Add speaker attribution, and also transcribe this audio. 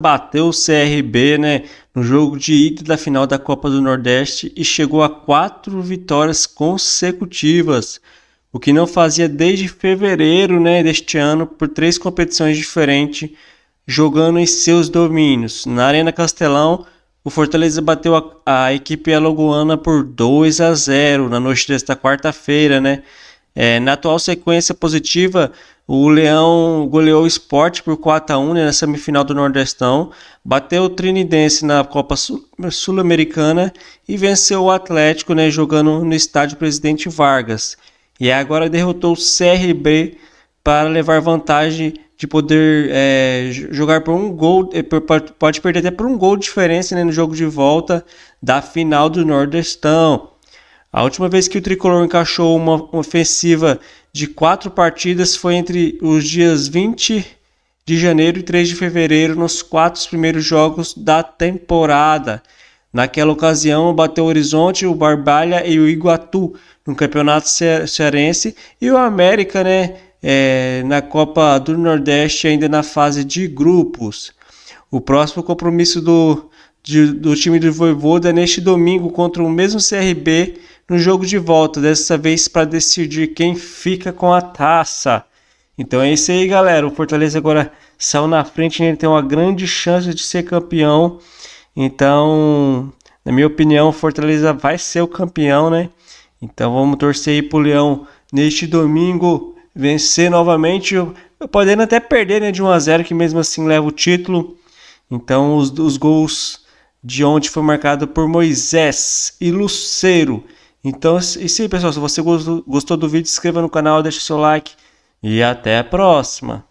Speaker 1: bateu o CRB né, no jogo de ida da final da Copa do Nordeste e chegou a quatro vitórias consecutivas, o que não fazia desde fevereiro né, deste ano por três competições diferentes, jogando em seus domínios. Na Arena Castelão, o Fortaleza bateu a, a equipe alagoana por 2 a 0 na noite desta quarta-feira, né? É, na atual sequência positiva, o Leão goleou o Sport por 4 a 1 né, na semifinal do Nordestão, bateu o Trinidense na Copa Sul-Americana e venceu o Atlético né, jogando no estádio Presidente Vargas. E agora derrotou o CRB para levar vantagem de poder é, jogar por um gol, é, pode perder até por um gol de diferença né, no jogo de volta da final do Nordestão. A última vez que o tricolor encaixou uma ofensiva de quatro partidas foi entre os dias 20 de janeiro e 3 de fevereiro, nos quatro primeiros jogos da temporada. Naquela ocasião, bateu o Horizonte, o Barbalha e o Iguatu no Campeonato Cearense e o América né, é, na Copa do Nordeste, ainda na fase de grupos. O próximo compromisso do, de, do time do Voivoda é neste domingo contra o mesmo CRB no jogo de volta, dessa vez para decidir quem fica com a taça. Então é isso aí, galera. O Fortaleza agora saiu na frente né? ele tem uma grande chance de ser campeão. Então, na minha opinião, o Fortaleza vai ser o campeão, né? Então vamos torcer aí pro Leão neste domingo vencer novamente, podendo até perder né, de 1 a 0 que mesmo assim leva o título. Então os, os gols de ontem foi marcado por Moisés e Lucero então, e sim, pessoal, se você gostou do vídeo, inscreva no canal, deixa o seu like e até a próxima.